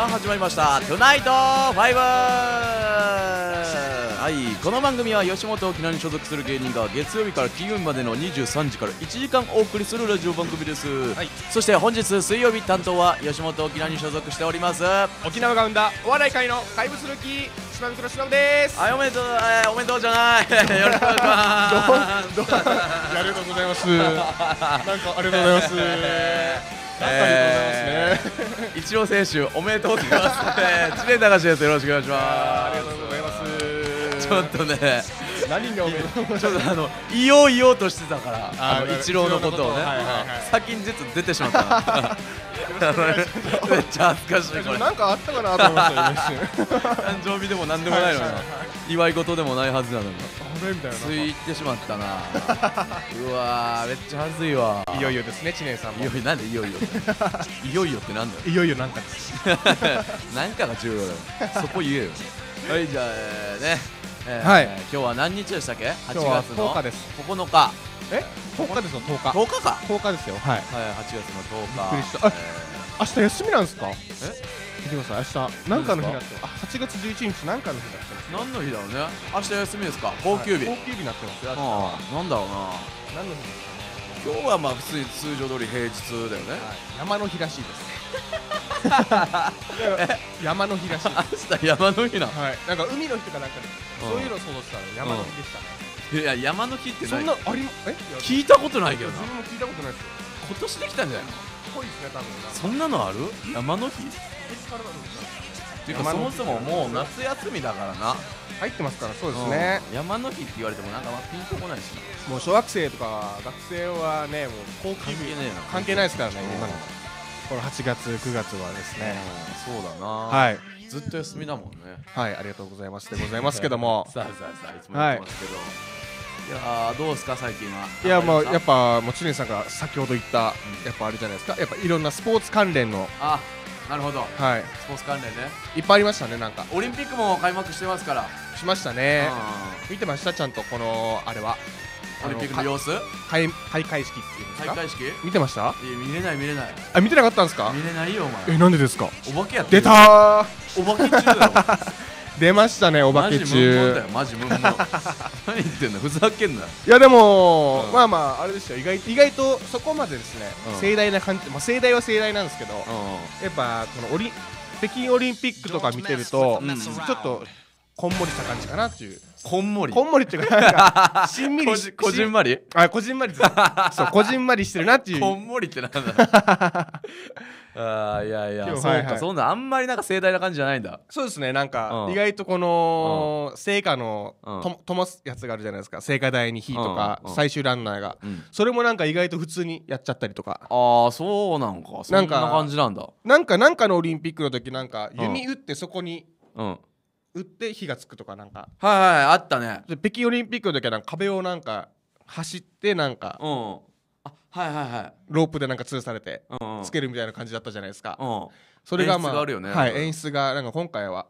さあ始まりました「トゥナイト5」はいこの番組は吉本沖縄に所属する芸人が月曜日から金曜日までの23時から1時間お送りするラジオ番組です、はい、そして本日水曜日担当は吉本沖縄に所属しております沖縄が生んだお笑い界の怪物ルーキー島袋忍ですはいおめでとう、おめでとうじゃない よろしくお願いしますありがとうございますなんかありがとうございます、えー、イチ選手おめでとうございます。知念隆です。よろしくお願いします。ありがとうございます。ちょっとね。何がおめでとう。ちょっとあの言おう言おうとしてたから、あの一郎のことをね、先にちょっと出てしまった。めっちゃ恥ずかしいこれ。なんかあったかなと思った。誕生日でもなんでもないのよ。祝い事でもないはずなのにあメみたいなついてしまったな うわめっちゃはずいわいよいよですね知念さんもいよいよなんでいよいよ いよいよってなんだよいよいよなんかです なんかが重要だよそこ言えよはいじゃあね、えー、はい、今日は何日でしたっけ8月の日です9日え10日ですよ10日10日か10日ですよはい、はい、8月の10日、えー、明日休みなんですかえ見きます明日何かの日にってあ8月11日何かの日にって何の日だろうね明日休みですか高級日、高級日になってますよあなんだろうな何の日ですか今日はまあ普通に通常通り平日だよね、山の日らしいです 山の日らしい 明日山の日な、はい、なんか海の日とかなんか、そういうのを想像したら山の日でしたね、いや山の日ってそんなありえ聞いたことないけどな自分も聞いたことないですよ今年できたんじゃないのぽいですね多分そんなのある山の日っていうかそもそももう夏休みだからな入ってますからそうですね、うん山の日って言われてもなんかまあピンとこないしなもう小学生とか学生はねもう高級関係ねえな関係ないですからね今のこの8月9月はですねうそうだなはいずっと休みだもんねはいありがとうございますでございますけども さあさあさあいつも言ってますけど、やどうですか最近はいやもうやっぱもちろんさんが先ほど言った、うん、やっぱあれじゃないですかやっぱいろんなスポーツ関連のあなるほどはいスポーツ関連ねいっぱいありましたねなんかオリンピックも開幕してますからしましたね見てましたちゃんとこのあれはオリンピックの様子開開会式っていうんですか開会式見てましたいや見れない見れないあ見てなかったんですか見れないよお前えなんでですかお化けやって出たお化け中だよ 出ましたねお化け中マジムンモだよマジムンモ 何言ってんのふざけんないやでも、うんまあまああれですよ意外意外とそこまでですね、うん盛大な感じ、まあ、盛大は盛大なんですけど、うやっぱこのオリ北京オリンピックとか見てると、うんちょっとこんもりした感じかなっていう。こんもりこんもりっていうか、なんか、しんみりこじこじんまりあ、こじんまりです、そう、こじんまりしてるなっていう。こんもりってなんだ ああいやいやそうか、そんなあんまりなんか盛大な感じじゃないんだそうですねなんか、意外とこの聖火のとともすやつがあるじゃないですか聖火台に火とか、最終ランナーが、それもなんか意外と普通にやっちゃったりとかああそうなんかそんな感じなんだなんかなんかのオリンピックの時なんか弓打ってそこに、うん打って火がつくとかなんかはいはいあったね北京オリンピックの時はなんか壁をなんか走ってなんか、うん、あはいはいはいロープでなんか吊るされてつけるみたいな感じだったじゃないですか、うん、それがまあ、ね、はい、演出がなんか今回は、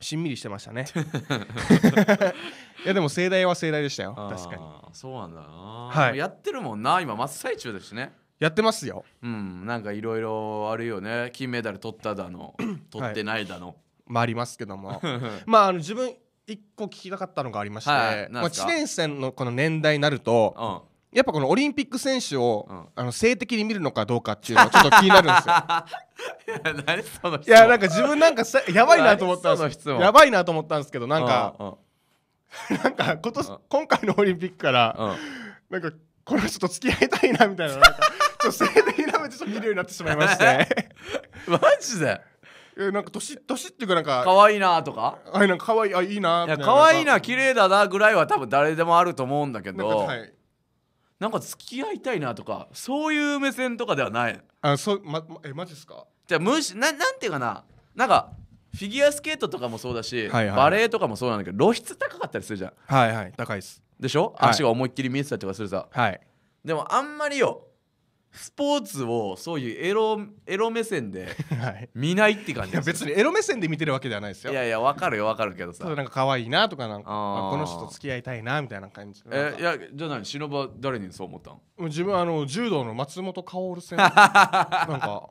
しんみりしてましたね いやでも盛大は盛大でしたよ確かにそうなんだな、はい、やってるもんな今真っ最中ですしねやってますようんなんかいろいろあるよね金メダル取っただの 取ってないだの、はい、まあありますけども まああの自分一個聞きたかったのがありまして、はい、まあ、知念さのこの年代になると、うんやっぱこのオリンピック選手を、うん、あの性的に見るのかどうかっていうのはちょっと気になるんですよ。いやなんか自分なんかやばいなと思ったんですやばいなと思ったんですけどなんか、うん、なんか今年、うん、今回のオリンピックから、うん、なんかこの人と付き合いたいなみたいななんかちょっと性的な目でちょっと見るようになってしまいまして マジでなんか年年っていうかなんか可愛いなとかあなんか可愛いあいいな可愛いな綺麗だなぐらいは多分誰でもあると思うんだけど。はいなんか付き合いたいなとかそういう目線とかではないあそうまえマジっすかじゃあむしななんていうかななんかフィギュアスケートとかもそうだし、はいはいバレエとかもそうなんだけど露出高かったりするじゃんはいはい高いっすでしょ、はい足が思いっきり見えてたりとかするさはいでもあんまりよスポーツをそういうエロエロ目線で 見ないって感いじや別にエロ目線で見てるわけではないですよいやいやわかるよわかるけどさなんか可愛いなとかなんかあこの人と付き合いたいなみたいな感じえいやじゃあ何忍誰にそう思ったん自分あの柔道の松本薫戦 なんか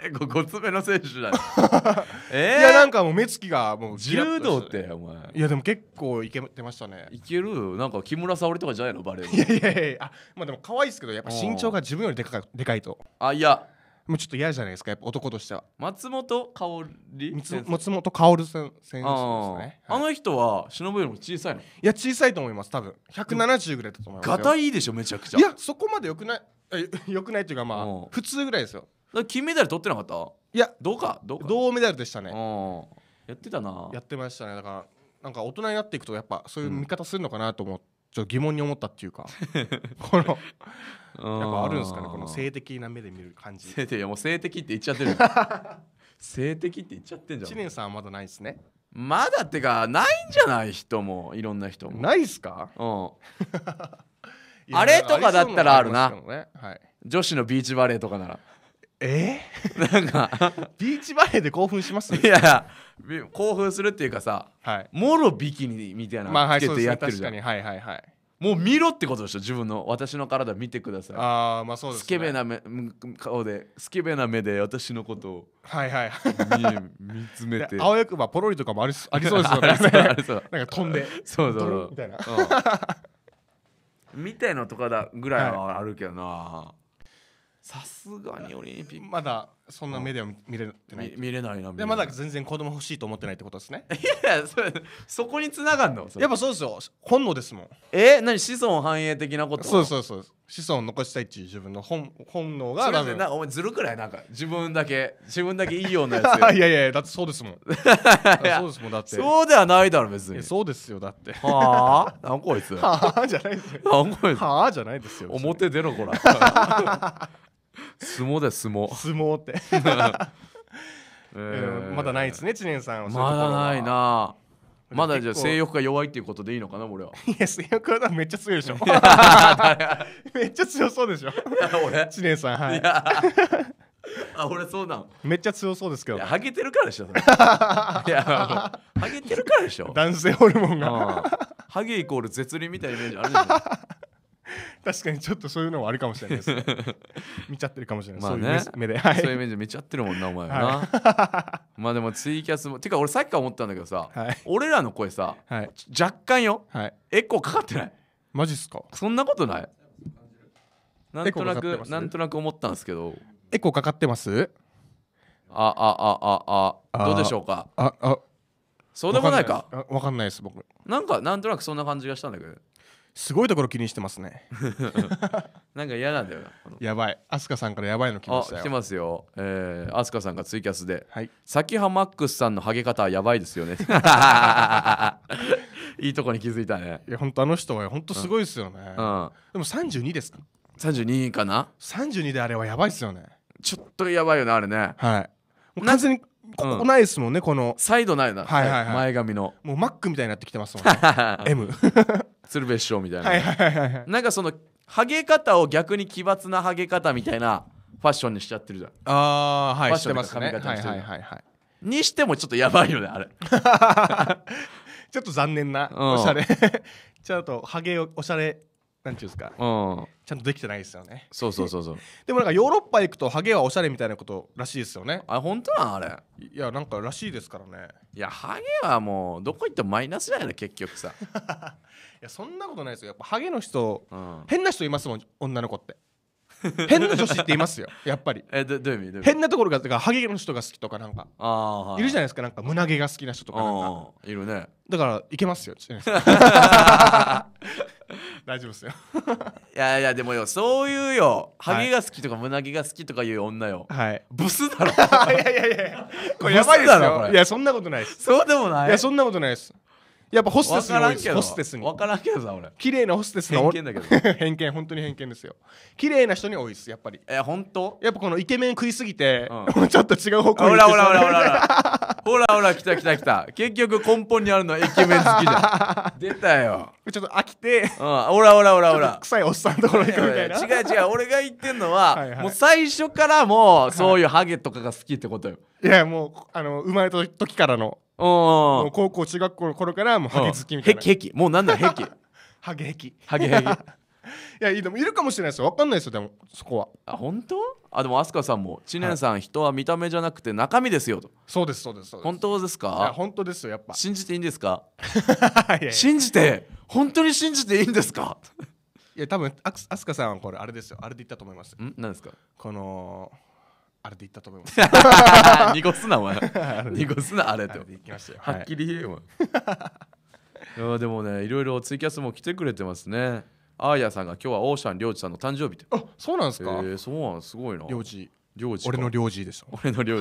結構ごつめの選手だ、ね、えー、いやなんかもう目つきがもう柔道ってお前いやでも結構いけてましたねいけるなんか木村沙織とかじゃないのバレエいやいやいやあまあでも可愛いですけどやっぱ身長が自分よりでかでかいとあいやもうちょっと嫌じゃないですかやっぱ男としては松本薫松本薫選手ですね、はい、あの人は忍ぶよりも小さいのいや小さいと思います多分170ぐらいだと思いますがたいいでしょめちゃくちゃいやそこまでよくないよくないっていうかまあ普通ぐらいですよ金メダル取ってなかったいやどうかどうか銅メダルでしたねやってたなやってましたねだからなんか大人になっていくとやっぱそういう見方するのかなと思うん、ちょっと疑問に思ったっていうか このやっぱあるんですかねこの性的な目で見る感じ性的いやもう性的って言っちゃってる 性的って言っちゃってんじゃん知念さんはまだないですねまだってかないんじゃない人もいろんな人もないっすかうん あれとかだったらあるな、ねはい、女子のビーチバレーとかならえー、なんかビーチバレーで興奮しますいや興奮するっていうかさ、はい、もろビキニみたいなのつけてやってるじゃん、まあはいね、はいはいはいもう見ろってことでしょ自分の私の体見てくださいああまあそうです、ね、スケベな目顔でスケベな目で私のことをはいはい見 見つめて青役はポロリとかもあり ありそうですよねありそうなんか飛んでそうそうそうみたいな、うん、みたいなとかだぐらいはあるけどな、はいさすがにオリンピックまだそんな目では見れてない見れないなでまだ全然子供欲しいと思ってないってことですねいやそそこにつながるのやっぱそうですよ本能ですもんえ何子孫繁栄的なことそうそうそう子孫を残したいっていう自分の本本能がなお前ずるくらいなんか自分だけ自分だけいいようなやつ いやいやだってそうですもん そうですもんだってそうではないだろ別にそうですよだってはあ何こいつはあじゃないですよんこいつはあじゃないですよ表出ろこら 相撲だよ相撲相撲って えー、まだないですね知念さんはまだないなまだじゃあ性欲が弱いっていうことでいいのかな俺はいや性欲はめっちゃ強いでしょ めっちゃ強そうでしょ俺知念さんはいあ俺そうなのめっちゃ強そうですけどハゲてるからでしょ いやハゲてるからでしょ男性ホルモンがハゲイコール絶倫みたいなイメージあるじゃん 確かにちょっとそういうのもあるかもしれないですね 見ちゃってるかもしれない、まあね、そういう目で、はい、そういう目で見ちゃってるもんなお前はな、はい、まあでもツイキャスもてか俺さっきから思ったんだけどさ、はい、俺らの声さ、若干よ、エコーかかってないマジっすかそんなことないなんとなくなんとなく思ったんですけどエコーかかってますあああああどうでしょうかああそうでもないかわかんないです僕なんかなんとなくそんな感じがしたんだけどすごいところ気にしてますね なんか嫌なんだよなやばい飛鳥さんからやばいの来ましたよ来てますよ、えー、飛鳥さんがツイキャスで「はい、先はマックスさんのハゲ方はやばいですよね」いいとこに気づいたねいや本当あの人は本当すごいですよね、うん、うん、でも三十二ですか十二かな三十二であれはやばいっすよねちょっとやばいよねあれねはいもう完全にここないですもんねこのサイドないな、前髪のもうマックみたいになってきてますもんね M 鶴瓶師匠みたいな、なんかそのハゲ方を逆に奇抜なハゲ方みたいなファッションにしちゃってるじゃんああはファいッしショてンとますねはい髪型はにいしてはいはいにしてもちょっとやばいよねあれ ちょっと残念なおしゃれちょっとハゲをおしゃれなんていうんですか、うん、ちゃんとできてないですよねそうそうそうそう でもなんかヨーロッパ行くとハゲはおしゃれみたいなことらしいですよねあ本当なんあれいやなんからしいですからねいやハゲはもうどこ行ってもマイナスだよね結局さ いやそんなことないですよやっぱハゲの人、うん、変な人いますもん女の子って変な女子っていますよ やっぱりえどどういう意味変なところがてかハゲの人が好きとかなんかあ、はい、いるじゃないですかなんか胸毛が好きな人とかなんかいるねだからいけますよ 大丈夫ですよ いやいやでもよそういうよハゲが好きとか胸毛が好きとかいう女よはいブスだろ いやいやいやこれやばいですよいやそんなことないですそうでもないいやそんなことないですやっぱホステスに多いですホステスに分からんけどさ俺綺麗なホステスの偏見だけど偏見本当に偏見ですよ綺麗な人に多いですやっぱりえ本当やっぱこのイケメン食いすぎて、うん、ちょっと違う方向にほらほらほらほらほらほら来た来た来た結局根本にあるのはイケメン好きだ 出たよちょっと飽きて、うん、ほらほらほらほら臭いおっさんのところに行くみたいな違う違う俺が言ってんのは、はいはい、もう最初からもうそういうハゲとかが好きってことよ、はい、いやもうあの生まれた時からのもう高校中学校の頃からもうハゲ好きみたいなへきへきもうなんならへき ハゲへきハゲへき いやいいでもいるかもしれないですよ分かんないですよでもそこはあ本当あでも飛鳥さんも知念さん、はい、人は見た目じゃなくて中身ですよとそうですそうですそうです本当ですかいや本当ですよやっぱ信じていいんですか いや信じて本当に信じていいんですかいや多分あ飛鳥さんはこれあれですよあれで言ったと思いますん何ですかこのあれでいったと思います 濁すなお前濁すなあれってはっきり言えよ、は い、でもねいろいろツイキャスも来てくれてますねあーやさんが今日はオーシャンりょうじさんの誕生日ってあそうなんですかえー、そうなんすごいなりょうじりょうじ俺のりょうじでした俺のりょ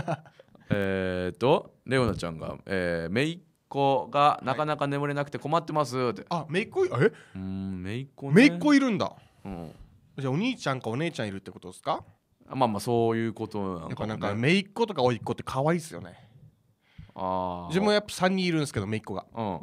えっとレオナちゃんが、えー、めいっ子がなかなか眠れなくて困ってますって、はい、あめいっ子えうんめいっ子、ね、めいっ子いるんだうんじゃあお兄ちゃんかお姉ちゃんいるってことですかまあまあそういうことなんかも、ね、なんか姪っ子とか甥っ子って可愛いっすよねああ自分はやっぱ3人いるんですけど姪っ子がうん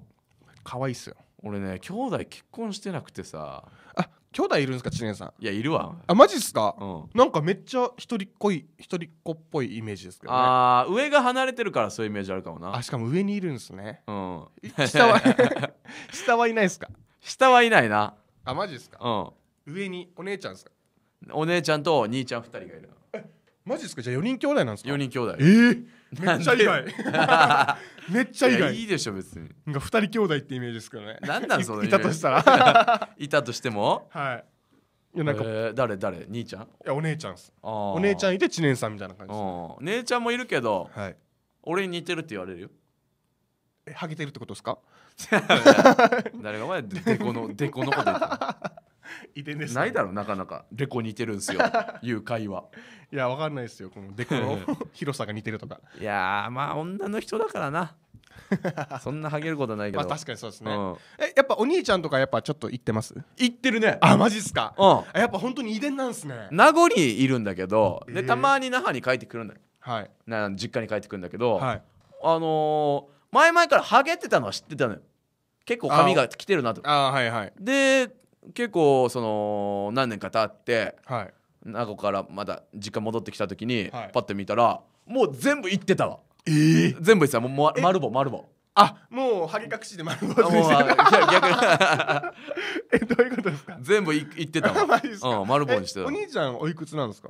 可愛いっすよ俺ね兄弟結婚してなくてさあ兄弟いるんですか知念さんいやいるわあマジっすか、うん、なんかめっちゃ一人っ子い一人っ子っぽいイメージですけど、ね、ああ上が離れてるからそういうイメージあるかもなあしかも上にいるんですねうん下は 下はいないっすか下はいないなあマジっすかうん上にお姉ちゃんっすかお姉ちゃんと兄ちゃん二人がいるマジですかじゃあ4人兄弟なんですか4人兄弟ええ めっちゃ意外 めっちゃ意外いいいでしょ別になんか2人兄弟ってイメージですけどねなんなんそのいたとしたら いたとしてもはいやなんか、えー、誰誰兄ちゃんいやお姉ちゃんっすお姉ちゃんいて知念さんみたいな感じね、姉ちゃんもいるけど、はい、俺に似てるって言われるよえハゲてるってことですか誰が前でこのでこのこと言った 遺伝です、ね、ないだろうなかなかデコ似てるんすよいう会話いやわかんないですよこのデコの 広さが似てるとかいやまあ女の人だからな そんなハゲることないけど、まあ、確かにそうですね、うん、えやっぱお兄ちゃんとかやっぱちょっと行ってます行ってるねあマジっすか、うん、やっぱ本当に遺伝なんですね名残にいるんだけど、えー、でたまに那覇に帰ってくるんだよ、はい、な実家に帰ってくるんだけど、はい、あのー、前々からハゲてたのは知ってたのよ結構髪が来てるなとああはいはいで結構その何年か経って、はい名屋からまた実家戻ってきた時に、はいパッて見たらもう全部行ってたわええ全部言ってたもう丸棒丸棒あもうハゲ隠しで丸坊主にしてあ逆に えどういうことですか全部い行ってた マわジですかうん丸棒にしてたお兄ちゃんおいくつなんですか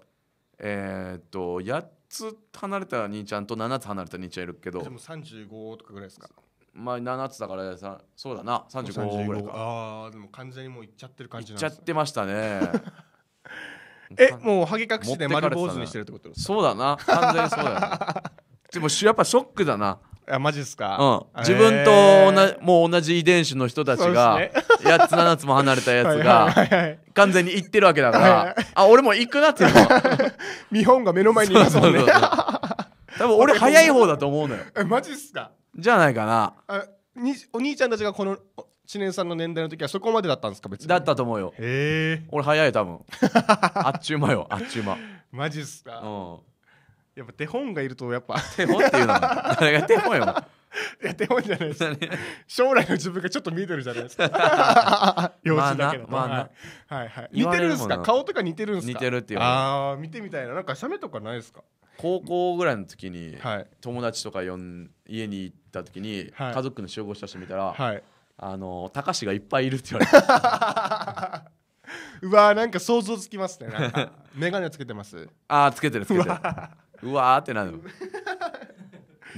えーっと8つ離れた兄ちゃんと7つ離れた兄ちゃんいるけどでも35とかぐらいですかまあ7つだからさそうだな35ぐらいかああでも完全にもういっちゃってる感じいっちゃってましたね えもうハゲ隠しで丸坊主にしてるってことですか、そうだな完全にそうだ、ね、でもやっぱショックだなあマジっすか、うん、自分と同じもう同じ遺伝子の人たちが、8つ7つも離れたやつが完全に行ってるわけだからあ俺も行くなって日 本が目の前にいますもんね多分俺早い方だと思うのよ えマジっすかじゃないかなあにお兄ちゃんたちがこの知念さんの年代の時はそこまでだったんですか別にだったと思うよへえ俺早い多分 あっちゅうまよあっちゅうま マジっすか、うん、やっぱ手本がいるとやっぱ手本っていうのは誰が手本よ いや手本じゃないですか将来の自分がちょっと見えてるじゃないですか幼稚だけど、まあはい、はいはい似てるんですか顔とか似てるんですか似てるっていうああ見てみたいななんか写メとかないですか高校ぐらいの時に、友達とかん家に行った時に、家族の集合写真見たら、あのたかしがいっぱいいるって言われて うわなんか想像つきますねなんか眼鏡 つけてますああつけてるつけてるうわーってなる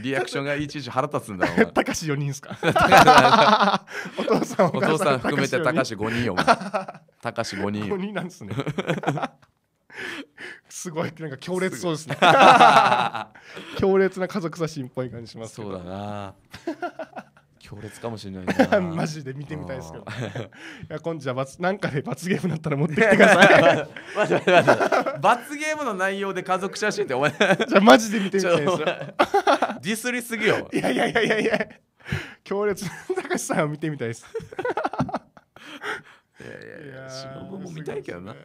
リアクションがいちいち腹立つんだたかし4人ですか お父さんお父さん含めてたかし5人よ。たかし5人。5人なんですね。すごいなんか強烈そうですね 強烈な家族写真っぽい感じしますそうだな強烈かもしれないな マジで見てみたいですけどいや今度なんかで罰ゲームだったら持ってきてください 罰ゲームの内容で家族写真ってお前じゃあマジで見てみたいですよディスりすぎよいやいやいやいや強烈な高橋さんを見てみたいですいやいやいや見たいけどな。い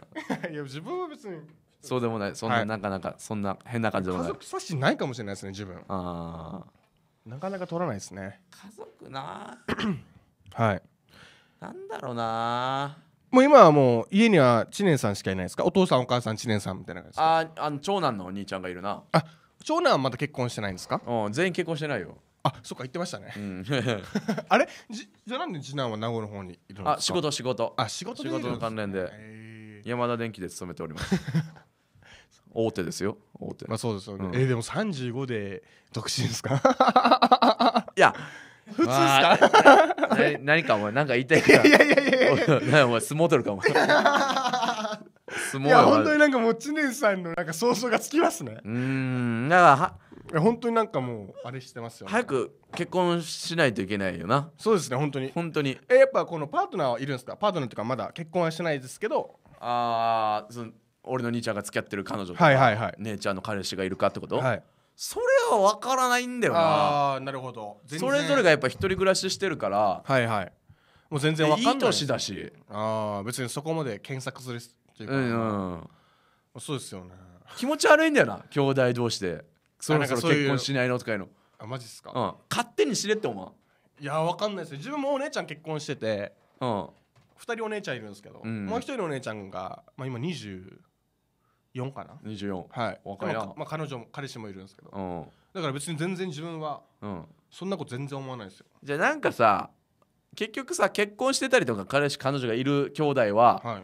や、自分は別に。そうでもない、そんな、なかなか、そんな変な感じでもない。家族冊子ないかもしれないですね、自分。ああ。なかなか取らないですね。家族な。はい。なんだろうな。もう今はもう家には知念さんしかいないですかお父さんお母さん知念さんみたいな感じああの長男のお兄ちゃんがいるなあ長男はまだ結婚してないんですかうん全員結婚してないよあそっか言ってましたね、うん、あれじじゃなんで次男は名古屋の方にいるんですかあ仕事仕事あ仕事、仕事の関連で山田電機で勤めております 大手ですよ大手まあそうですよね、うん、えー、でも三十五で独身ですか いや普通ですか、まあ、何かお前んか言いたいかいやいやいやいやお前相撲取るかお前相撲いや本当になんかもう知念さんのなんか想像がつきますねうんだからは本当になんかもうあれしてますよ、ね、早く結婚しないといけないよなそうですね本当に本当にえやっぱこのパートナーはいるんですかパートナーっていうかまだ結婚はしてないですけどああ俺の兄ちゃんが付き合ってる彼女とか、はいはいはい、姉ちゃんの彼氏がいるかってこと、はい、それは分からないんだよなああなるほどそれぞれがやっぱ一人暮らししてるからはいはいもう全然分かんないいい年だしああ別にそこまで検索するっていうか、うん、うん、そうですよね気持ち悪いんだよな兄弟同士でそろそろ結婚しないのとかいうのあマジっすか、うん、勝手にしれってお前いやわかんないですよ自分もお姉ちゃん結婚してて、うん、2人お姉ちゃんいるんですけど、うん、もう1人のお姉ちゃんが、まあ、今24かな24はい若いな、まあ、彼女も彼氏もいるんですけど、うん、だから別に全然自分は、うん、そんなこと全然思わないですよじゃあなんかさ結局さ結婚してたりとか彼氏彼女がいる兄弟は、は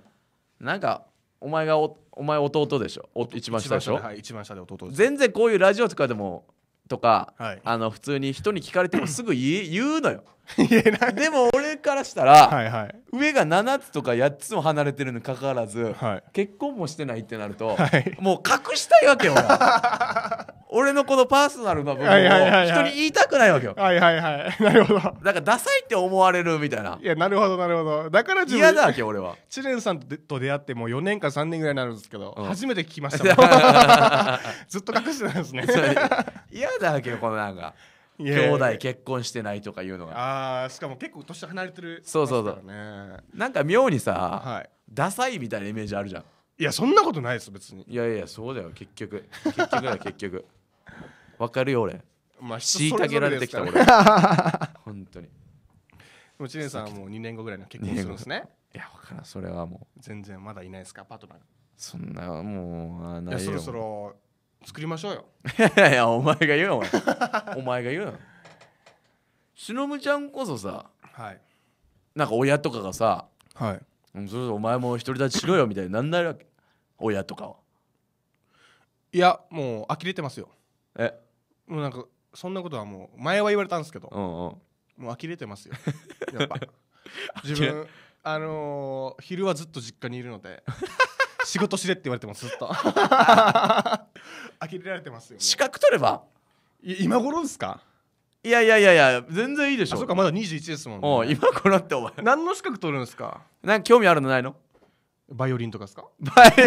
い、なんかお前がおお前弟でしょお一番下でしょはい、一番下で弟で全然こういうラジオとかでもとか、はいあの普通に人に聞かれてもすぐ言い言うのよでも俺からしたら、はいはい、上が7つとか8つも離れてるにかかわらず、はい、結婚もしてないってなると、はい、もう隠したいわけよ 俺のこのパーソナルな部分を人に言いたくないわけよはいはいはい なるほどだからダサいって思われるみたいないやなるほどなるほどだから嫌だわけ俺は知念さんと出会ってもう4年か3年ぐらいになるんですけど、うん、初めて聞きました ずっと隠してたんですね嫌だわけよこのなんか兄弟結婚してないとかいうのがああしかも結構年離れてるそうそうそう、なんか妙にさ、はい、ダサいみたいなイメージあるじゃんいやそんなことないです別にいやいやそうだよ結局結局だ 結局わかるよ俺まあ虐げられてきた俺 本当にもう知念さんはもう2年後ぐらいの結婚するんですねいや分からんそれはもう全然まだいないですかパートナーそんなもうあないよそろそろ作りましょうよ いやいやお前が言うよお前 お前が言うよしのぶちゃんこそさはいなんか親とかがさはいうんそれお前も独り立ちしろよみたいになんないわけ親とかはいやもう呆れてますよえもうなんかそんなことはもう前は言われたんですけどうんうんもう呆れてますよやっぱ 自分あのー昼はずっと実家にいるので仕事しれって言われてますずっと呆れられてますよ資格取れば今頃ですかいやいやいやいや全然いいでしょあそうかまだ21ですもんお今頃のってお前何の資格取るんですかなんか興味あるのないのバイオリンとかですかバイオ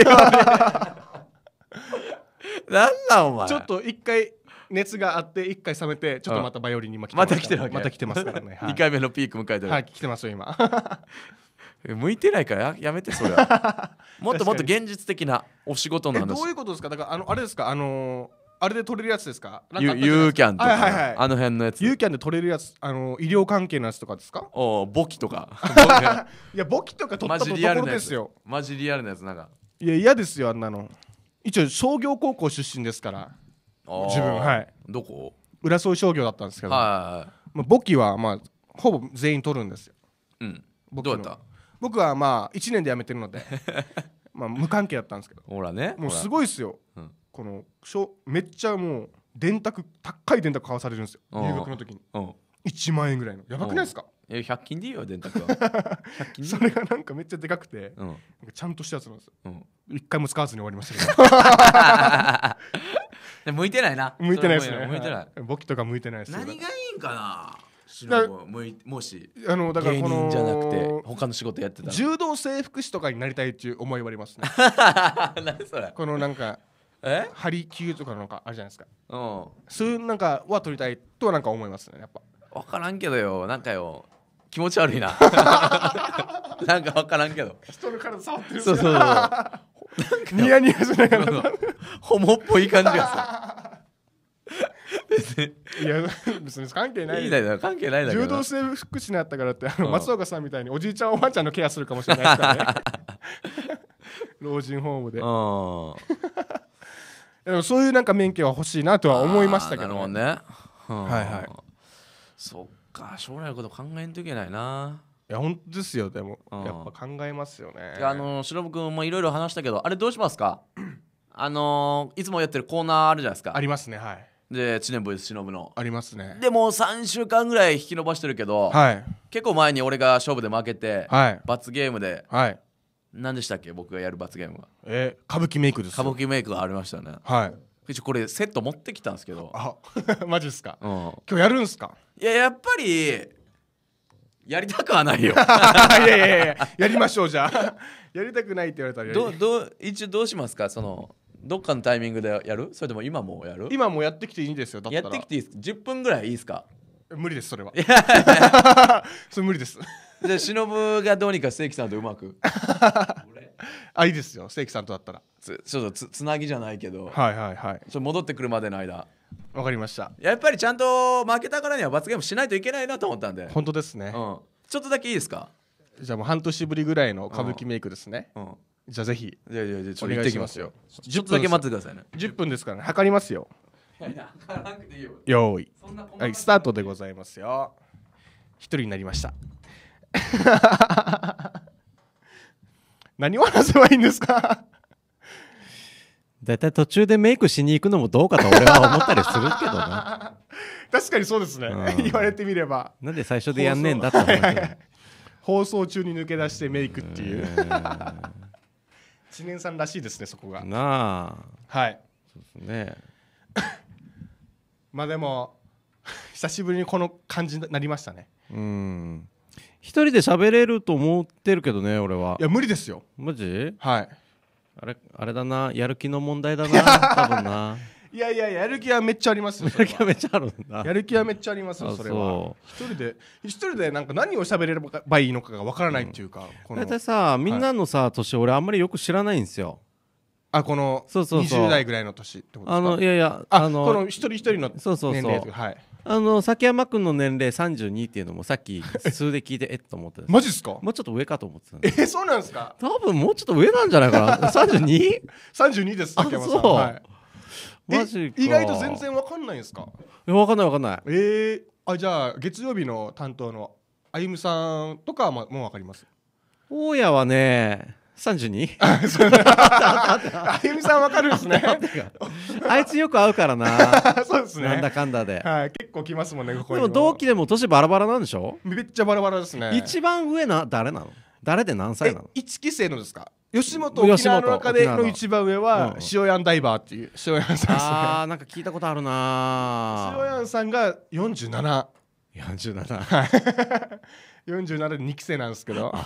ン んなお前ちょっと一回熱があって一回冷めてちょっとまたバイオリンに今また来てるわけまた来てますからね、2回目のピーク迎えてる、はい来てますよ今向いてないからやめてそれは もっともっと現実的なお仕事の話どういうことですかだからあのあれですかあのーあれで取れるやつですかユーキャンとか、はいはいはい、あの辺のやつユーキャンで取れるやつあの医療関係のやつとかですかお簿記とか いや簿記とか取ったところですよマジリアルなやつなんかいや嫌ですよあんなの一応商業高校出身ですから自分はいどこ浦添商業だったんですけど、はいはいはい、まあ、簿記はまあほぼ全員取るんですようんどうやった僕はまあ1年で辞めてるので まあ無関係だったんですけどほらねもうすごいっすよ、うんこのしょめっちゃもう電卓高い電卓買わされるんですよ入学の時にう1万円ぐらいのやばくないですかえ100均でいいよ電卓は 均それがなんかめっちゃでかくてなんかちゃんとしたやつなんですよう一回も使わずに終わりましたけど 向いてないな向いてないですね向いてないボキとか向いてないです何がいいんかなしろもももしあのだから芸人じゃなくて他の仕事やってた柔道整復師とかになりたいっていう思いはありますね 何それこのなんかえハリキューとかなんかあるじゃないですかうんそういうなんかは取りたいとはなんか思いますねやっぱ分からんけどよなんかよ気持ち悪いな なんか分からんけど人の体触ってるそうそうそう ニヤニヤゃながらホモっぽい感じがさいや別に関係ないいい関係ないだ柔道整復師になったからってあの松岡さんみたいにおじいちゃんおばあちゃんのケアするかもしれないからね 老人ホームで でもそういうなんか免許は欲しいなとは思いましたけど、ね、ね、はいはいそっか将来のこと考えんといけないないや本当ですよでも、やっぱ考えますよねあのしのぶ君もいろいろ話したけどあれどうしますか あのー、いつもやってるコーナーあるじゃないですかありますねはいで知念 VS 忍のありますねでもう3週間ぐらい引き延ばしてるけど、はい、結構前に俺が勝負で負けて、はい、罰ゲームで、はい、何でしたっけ僕がやる罰ゲームはえー、歌舞伎メイクです歌舞伎メイクがありましたねはい一応これセット持ってきたんですけどあ マジっすか、うん、今日やるんすかいややっぱりやりたくはないよ いやいやいややりましょうじゃあ やりたくないって言われたらどど一応どうしますかそのどっかのタイミングでやるそれとも今もやる今もやってきていいんですよだったやってきていいです10分ぐらいいいですか無理ですそれは それ無理ですじゃあ忍がどうにか正規さんとうまくあいいですよ正規さんとだったらつちょっとつつなぎじゃないけど、はいはいはいちょっと戻ってくるまでの間わかりましたやっぱりちゃんと負けたからには罰ゲームしないといけないなと思ったんで、本当ですね、うん、ちょっとだけいいですかじゃあもう半年ぶりぐらいの歌舞伎メイクですね、うんじゃあぜひじゃあじゃあじゃあちょっと行ってきますよ10分だけ待ってくださいね10分ですからね測りますよいやいよはいスタートでございますよ一人になりました 何を話せばいいんですかだいたい途中でメイクしに行くのもどうかと俺は思ったりするけどな 確かにそうですね、うん、言われてみればなんで最初でやんねえんだって話、は放送中に抜け出してメイクっていう知念さんらしいですねそこがなあはいそうですね まあでも久しぶりにこの感じになりましたねうん一人で喋れると思ってるけどね俺はいや無理ですよマジはいあれあれだなやる気の問題だな多分ないやいややる気はめっちゃありますよやる気はめっちゃあるんだやる気はめっちゃありますよそれは一人で一人でなんか何を喋ればいいのかがわからないっていうか、大体さみんなのさ、年俺あんまりよく知らないんですよあこのそうそうそう代ぐらいの年あのいやいやあのこの一人一人のそうそうそうはいあの崎山君の年齢三十二っていうのもさっき数で聞いてえっと思ってマジっすかもうちょっと上かと思ってたえそうなんですか多分もうちょっと上なんじゃないかな三十二。三十二です崎山さんそう、はいマジ意外と全然わかんないんですかえわかんないわかんないえー、あじゃあ月曜日の担当のあゆむさんとかは、ま、もうわかります大家はね 32? あゆみさんわかるんですねあいつよく会うからな そうですねなんだかんだで、はい、結構来ますもんねここでも同期でも年バラバラなんでしょう。めっちゃバラバラですね一番上な誰なの誰で何歳なの一期生のですか吉本沖縄の中での一番上は塩屋ダイバーっていう塩屋さんです、ね、あなんか聞いたことあるな塩屋さんが4747 4はい47で2期生なんですけどあ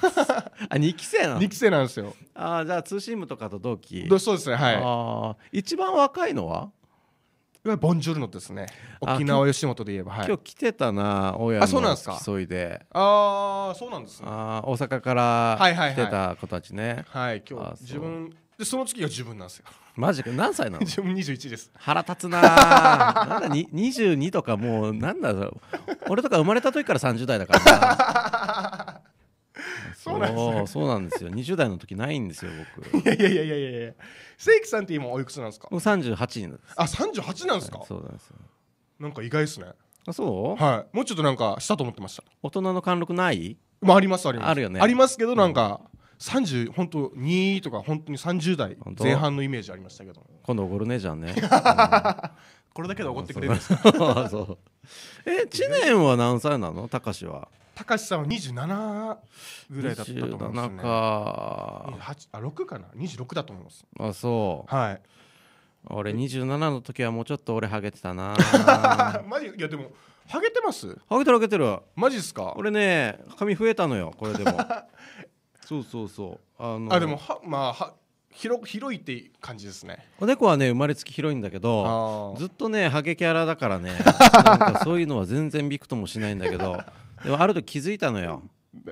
2期生なの ?2 期生なんですよああじゃあ通信部とかと同期そうですねはい一番若いのはいわゆるボンジュールのですね沖縄吉本で言えば、はい、今日来てたな親の付き添いでああそうなんですねあ大阪から来てた子たちねはい、はいはい、今日自分でその月が自分なんですよマジか何歳なの自分21です腹立つななんだに22とかもうなんだろう俺とか生まれた時から30代だからな そうなんです、ね、そうなんですよ二十代の時ないんですよ僕いやいやいやいやいや正規さんって今おいくつなんですか僕38ですあ十八なんですか、はい、そうなんですよなんか意外ですねあそうはいもうちょっとなんかしたと思ってました大人の貫禄ないまあありますありますあるよねありますけどなんか、三十、本当二とか本当に三十代前半のイメージありましたけど今度おごるねじゃ んね、これだけでおごってくれるんですか そうえ知念は何歳なのたかしは高橋さんは二十七ぐらいだったと思うんすね。かあ六かな二十六だと思います。あそうはい俺二十七の時はもうちょっと俺ハゲてたな マジいやでもハゲてますハゲてるハゲてるマジっすか俺ね髪増えたのよこれでも そうそうそうあのあでもはまあは広広いって感じですねおでこはね生まれつき広いんだけどずっとねハゲキャラだからね そういうのは全然びくともしないんだけどでもあると気づいたのよ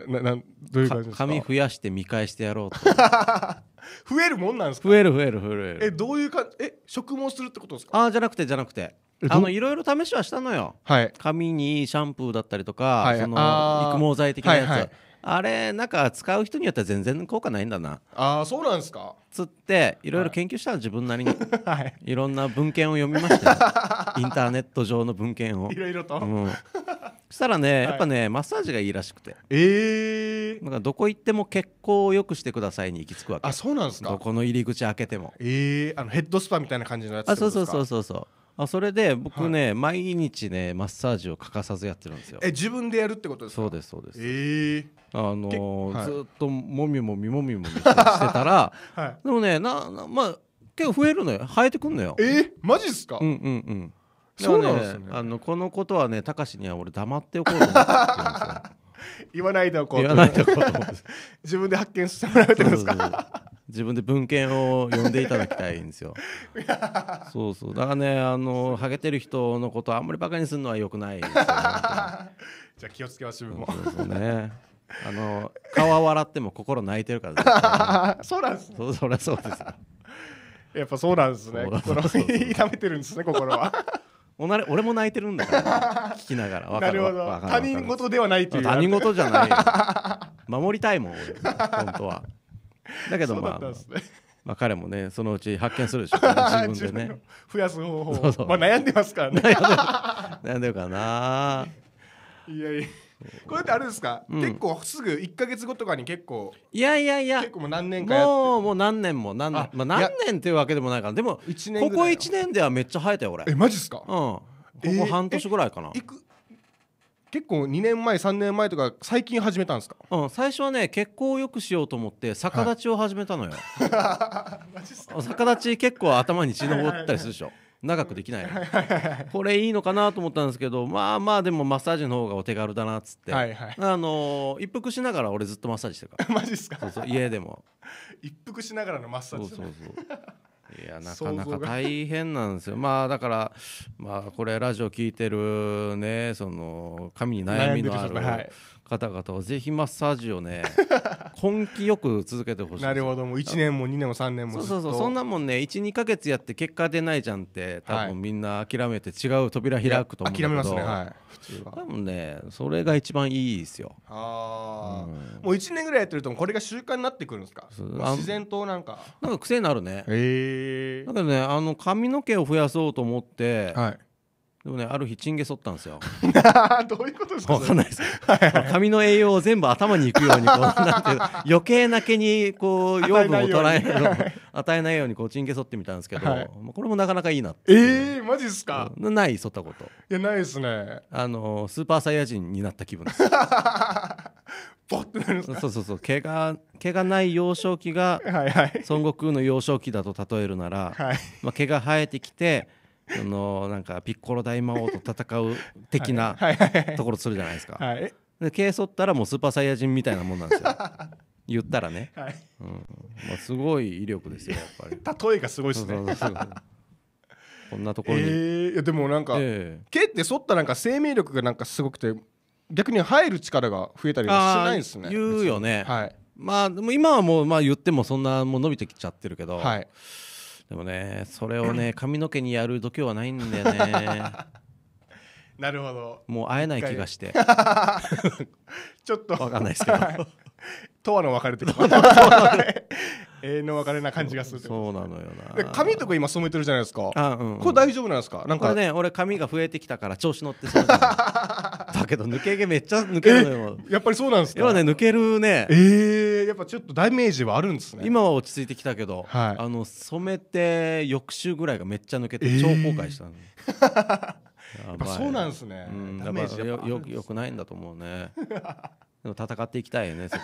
ななどういう感じですか髪増やして見返してやろうと 増えるもんなんですか増える増える増えるえどういうかえ植毛するってことですかああじゃなくてじゃなくてあのいろいろ試しはしたのよ、はい、髪にシャンプーだったりとか、はい、その育毛剤的なやつ、はいはい、あれなんか使う人によっては全然効果ないんだなああそうなんですかつっていろいろ研究したの自分なりに、はい、いろんな文献を読みました インターネット上の文献をいろいろと、うんしたらね、やっぱねマッサージがいいらしくてええー、なんかどこ行っても血行を良くしてくださいに行き着くわけあそうなんですかどこの入り口開けてもええー、あのヘッドスパみたいな感じのやつあそうそうそうそうそうあそれで僕ね、はい、毎日ねマッサージを欠かさずやってるんですよえ自分でやるってことですかそうですそうですええー、あのーはい、ずっともみもみもみもみしてたら、はい、でもねなまあ結構増えるのよ生えてくんのよえー、マジっすかうんうんうんそうなんですねあのこのことはねたかしには俺黙っておこうと思ってたんですよ言わないでおこう言わないでおこうと思って 自分で発見してもらうってことですか自分で文献を読んでいただきたいんですよそうそうだからねあのハゲてる人のことあんまり馬鹿にするのはよくない、じゃあ気をつけましょうそうそうねあの顔は笑っても心泣いてるから、ね、そうなんです、ね、そそりゃそうですやっぱそうなんですね心痛めてるんですね心はおなれ俺も泣いてるんだから 聞きながら分かるほど他人事ではないという他人事じゃない守りたいもん俺本当はだけどまあ、ね、まあ彼もねそのうち発見するでしょ自分でね増やす方法まあ、悩んでますからね悩んでるかないやいやこれってあれですか、うん、結構すぐ1か月後とかに結構いやいやいや結構もう何年かやもうもう何年も何,、まあ、何年っていうわけでもないからでもここ1年ではめっちゃ生えたよ俺えマジっすかうんここ半年ぐらいかな、えー、結構2年前3年前とか最近始めたんですかうん最初はね血行をくしようと思って逆立ちを始めたのよ、はい、逆立ち結構頭に血のぼったりするでしょ長くできない、これいいのかなと思ったんですけどまあまあでもマッサージの方がお手軽だなっつって、はいはい、あの一服しながら俺ずっとマッサージしてるから マジっすかそうそう家でも一服しながらのマッサージそうそうそういやなかなか大変なんですよまあだからまあこれラジオ聞いてるねその髪に悩みのある方々はぜひマッサージをね 根気よく続けてほしいなるほどもう1年も2年も3年もそうそうそうそんなもんね12か月やって結果出ないじゃんって多分みんな諦めて違う扉開くと思う諦めますねはい普通は多分ねそれが一番いいですよああ、うん、もう1年ぐらいやってるとこれが習慣になってくるんですか自然となんかなんか癖になるねへえけかねあの髪の毛を増やそうと思って、はいでもねある日チンゲ剃ったんですよ どういうことですかわかんないです髪の栄養を全部頭にいくようにこうなんて 余計な毛にこう養分をらえ与えないようにこうチンゲ剃ってみたんですけど、これもなかなかいいなってええマジっすかない剃ったこといやないですねあのスーパーサイヤ人になった気分ですボっ てなるんですかそうそうそう毛が毛がない幼少期が、孫悟空の幼少期だと例えるなら、まあ、毛が生えてきてあのなんかピッコロ大魔王と戦う的なところするじゃないですか。はい、で軽装ったらもうスーパーサイヤ人みたいなもんなんですよ。言ったらね、はいうんまあ、すごい威力ですよやっぱり例えがすごいですねこんなところに、えー、いやでもなんか、えー、毛って剃ったなんか生命力がなんかすごくて逆に入る力が増えたりはしないですね言うよね、はい、まあでも今はもう、まあ、言ってもそんなもう伸びてきちゃってるけど、はい、でもねそれをね髪の毛にやる度胸はないんだよね なるほどもう会えない気がして ちょっとわかんないですけど とわの別れてきま永遠の別れな感じがするそうなのよな髪とか今染めてるじゃないですかあ、うん、うん、これ大丈夫なんですかなんかね俺髪が増えてきたから調子乗ってそう だけど抜け毛めっちゃ抜けるのよ やっぱりそうなんですか今ね抜けるねえー、やっぱちょっとダメージはあるんですね今は落ち着いてきたけど、はい、あの染めて翌週ぐらいがめっちゃ抜けて超後悔したの、やっぱそうなんですね、うん、ダメージやっぱよよくないんだと思うねでも戦っていきたいよねそこ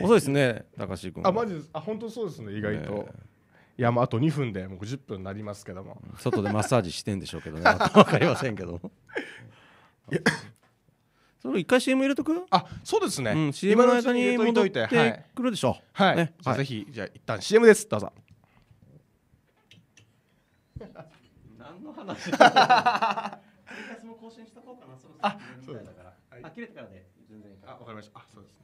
遅いですね高橋君あマジですあ本当そうですね意外と、ねいやまああと2分でもう10分になりますけども外でマッサージしてんでしょうけどね分 かりませんけど それ一回 CM 入れとくあそうですね、うん、CM の間に戻ってくるでしょうはい、ねはい、ぜひじゃあ一旦 CM ですどうぞ何の話 あ、そうです。あ、切れてからで全然いいあ、わかりました。あ、そうですね。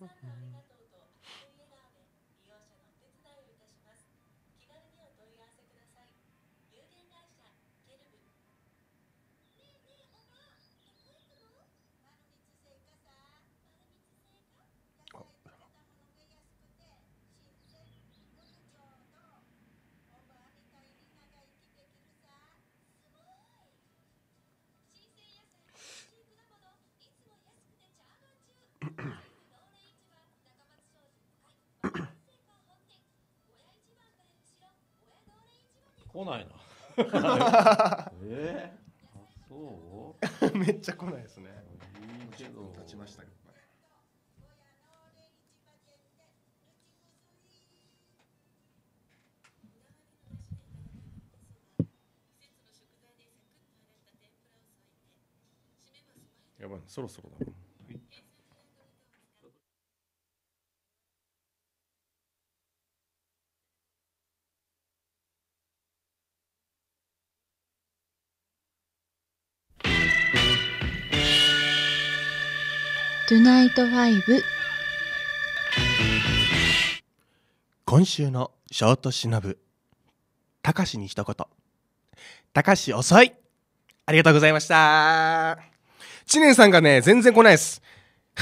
嗯。来ないな。えー、あそうめっちゃ来ないですね。いいけど。立ちましたけどね。やばい、そろそろだ。トゥナイトファイブ今週のショートシノブたかしに一言たかし遅いありがとうございました知念さんがね全然来ないです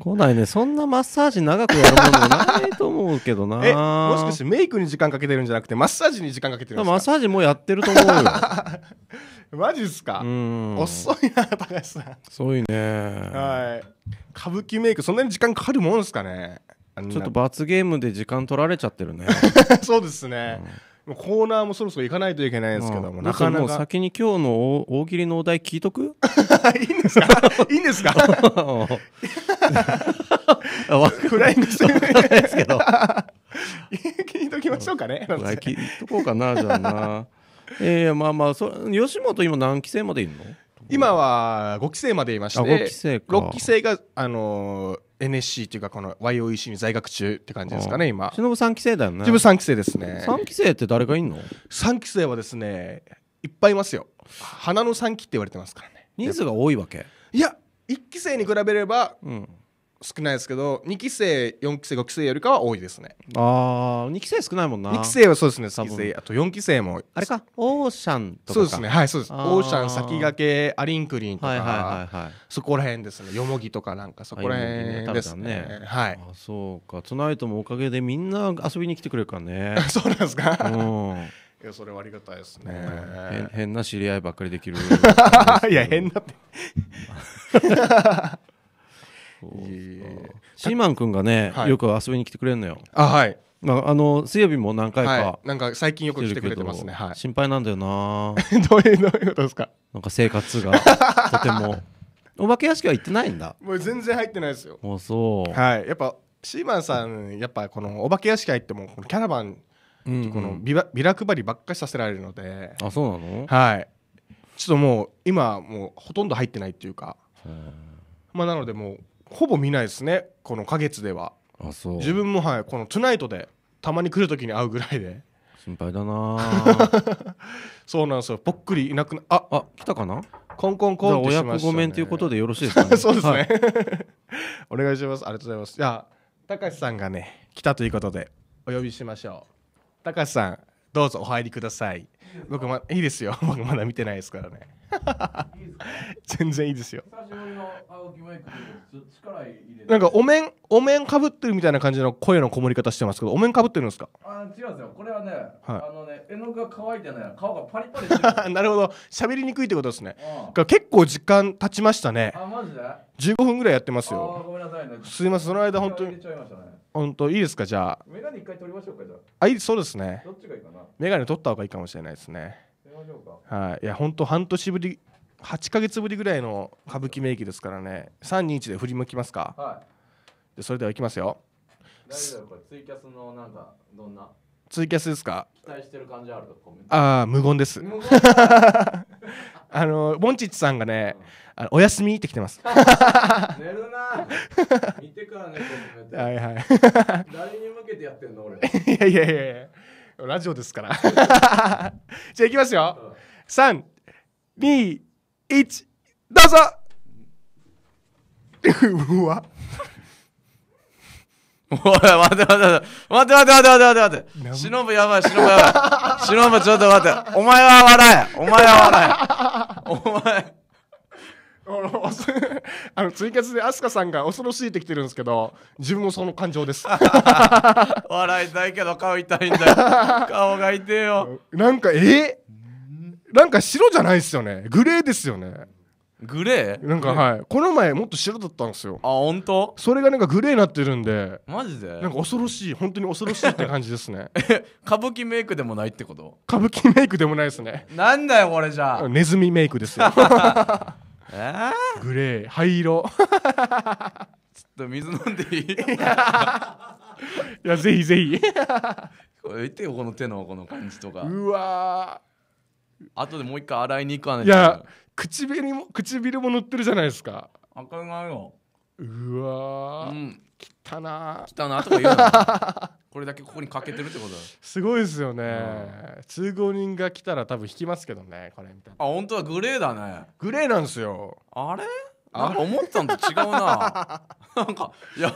来ないねそんなマッサージ長くやるものないと思うけどな えもしかしてメイクに時間かけてるんじゃなくてマッサージに時間かけてるんですかマッサージもやってると思うよ マジっすか遅いな高橋さんそういねはい歌舞伎メイクそんなに時間かかるもんですかねちょっと罰ゲームで時間取られちゃってるね そうですね、うん、コーナーもそろそろ行かないといけないんですけども、うん、なかなか先に今日の大喜利のお題聞いとく いいんですかいいんですか 暗いんですけど聞いときましょうかね聞いとこうかなじゃあなえー、まあまあそ吉本今何期生までいるの今は5期生までいまして5期生6期生が、あのー、NSC っていうかこの YOEC に在学中って感じですかね今しのぶ3期生だよね自分3期生ですね3期生って誰がいんの ?3 期生はですねいっぱいいますよ花の3期って言われてますからね人数が多いわけいや1期生に比べれば、うん少ないですけど2期生4期生5期生よりかは多いですねああ2期生少ないもんな2期生はそうですね3期生あと4期生もあれかオーシャンとかそうですねはいそうですオーシャン先駆けアリンクリンとか、はいはいはいはい、そこら辺ですねよもぎとかなんかそこら辺ですねねはいあそうかトナイトもおかげでみんな遊びに来てくれるからね そうなんですかうん いやそれはありがたいですね、変な知り合いばっかりできる いや変なってシーマン君がね、はい、よく遊びに来てくれるのよあはいまあ、あの水曜日も何回か、はい、なんか最近よく来てくれてますね、はい、心配なんだよな どういうことですかなんか生活が とてもお化け屋敷は行ってないんだもう全然入ってないですよもうそうはいやっぱシーマンさんやっぱこのお化け屋敷入ってもこのキャラバン、うんうん、ビラ配りばっかりさせられるのであそうなのはいちょっともう今もうほとんど入ってないっていうかまあなのでもうほぼ見ないですねこの花月ではあそう自分もはいこの「トゥナイトでたまに来る時に会うぐらいで心配だな そうなんですよぽっくりいなくなああ来たかなコンコンコンってしました、ね、お役ごめんということでよろしいですか、ね、そうですね、はい、お願いしますありがとうございますじゃあたかしさんがね来たということでお呼びしましょうたかしさんどうぞお入りください僕まいいですよ 僕まだ見てないですからね 全然いいですよなんかお面お面かぶってるみたいな感じの声のこもり方してますけどお面かぶってるんですかあ違うんですよこれはね、はい、あのね絵の具が乾いてない顔がパリパリしてる なるほど喋りにくいってことですね、うん、結構時間経ちましたねあマジで15分ぐらいやってますよごめんなさいねすいませんその間本当に、ね、本当いいですかじゃあメガネ一回取りましょうかじゃああいいそうですねどっちがいいかなメガネ取った方がいいかもしれないですねはい、いや本当半年ぶり八か月ぶりぐらいの歌舞伎名義ですからね三2 1で振り向きますか、はい、でそれではいきますよツイキャスのなんかどんなツイキャスですか期待してる感じあるとああ無言です あのボンチッチさんがね、うん、あのお休みって来てます 寝るな 見てからねはいはい誰に向けてやってんの俺いやいやいやラジオですからじゃあいきますよ321どうぞうわおい、待って待って待って待って待って待って待て待て。忍ぶやばい、忍ぶやばい。忍ぶちょっと待って。お前は笑え。お前は笑え。お前。あの 追加で飛鳥さんが恐ろしいってきてるんですけど自分もその感情です 笑いたいけど顔痛いんだよ 顔が痛いよなんかえなんか白じゃないですよねグレーですよねグレーなんかはいこの前もっと白だったんですよあ本当それがなんかグレーになってるんでマジでなんか恐ろしい本当に恐ろしいって感じですね歌舞伎メイクでもないってこと歌舞伎メイクでもないですねなんだよこれじゃあネズミメイクですよグレー灰色ちょっと水飲んでいいいやぜひぜひこれ見てよこの手のこの感じとかうわあとでもう一回洗いに行かないいや唇も唇も塗ってるじゃないですか赤いがようわうんきたなきたなとか言うな これだけここに欠けてるってことすごいですよね、うん、通行人が来たら多分引きますけどねこれみたいなあ本当はグレーだねグレーなんですよあれなんか思ったのと違うな なんかいや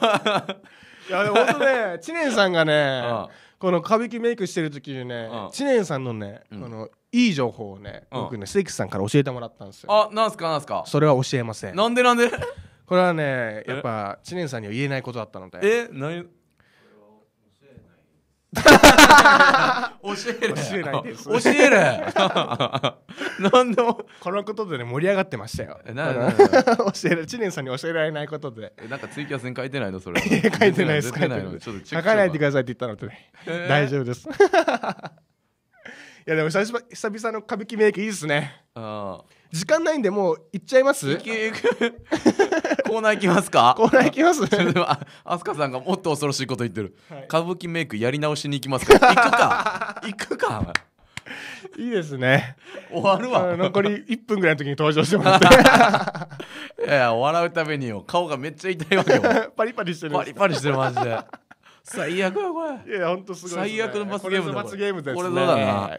いや本当ね知念さんがね、うん、この歌舞伎メイクしてる時にね、知念さんのね、うん、このいい情報をね、僕ね関さんから教えてもらったんですよあなんすかなんすかそれは教えませんなんでなんでこれはねやっぱ知念さんには言えないことだったのでえ何教える教えないです教える何の このことでね盛り上がってましたよな教える知念さんに教えられないことでなんかツイキャスに書いてないのそれ 書いてないです書書かないでくださいって言ったので、大丈夫です いやでも久々の歌舞伎メイクいいですねああ時間ないんでもう行っちゃいます コーナー行きますかコーナー行きますそれであすかさんがもっと恐ろしいこと言ってる、はい、歌舞伎メイクやり直しに行きますか 行くか行くかいいですね終わるわ残り一分ぐらいの時に登場してもらって いやいや笑うためによ顔がめっちゃ痛いわけよパリパリしてるパリパリしてるマジで最悪だこれいや本当すごいす、ね、最悪の罰ゲームだこれ罰ゲームです、ね、これどうだな